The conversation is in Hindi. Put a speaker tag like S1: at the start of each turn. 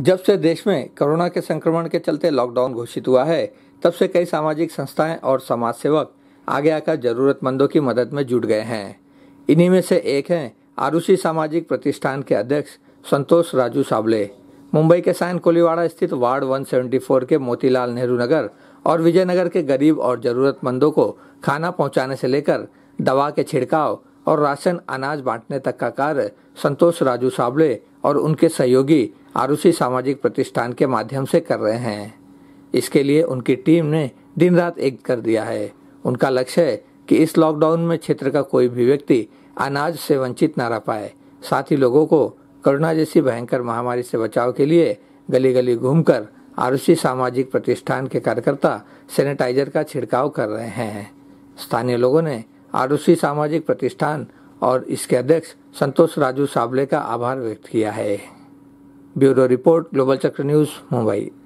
S1: जब से देश में कोरोना के संक्रमण के चलते लॉकडाउन घोषित हुआ है तब से कई सामाजिक संस्थाएं और समाज सेवक आगे आकर जरूरतमंदों की मदद में जुट गए हैं इन्हीं में से एक हैं आरुषि सामाजिक प्रतिष्ठान के अध्यक्ष संतोष राजू साबले मुंबई के साइन कोलीवाड़ा स्थित वार्ड 174 के मोतीलाल नेहरू नगर और विजयनगर के गरीब और जरूरतमंदों को खाना पहुंचाने से लेकर दवा के छिड़काव और राशन अनाज बांटने तक का कार्य संतोष राजू साबले और उनके सहयोगी आरुषि सामाजिक प्रतिष्ठान के माध्यम से कर रहे हैं इसके लिए उनकी टीम ने दिन रात एक कर दिया है उनका लक्ष्य है कि इस लॉकडाउन में क्षेत्र का कोई भी व्यक्ति अनाज से वंचित ना रह पाए साथ ही लोगों को कोरोना जैसी भयंकर महामारी से बचाव के लिए गली गली घूमकर आरुषि सामाजिक प्रतिष्ठान के कार्यकर्ता सैनिटाइजर का छिड़काव कर रहे हैं स्थानीय लोगों ने आरोसी सामाजिक प्रतिष्ठान और इसके अध्यक्ष संतोष राजू साबले का आभार व्यक्त किया है bureau report global Chakra news Mumbai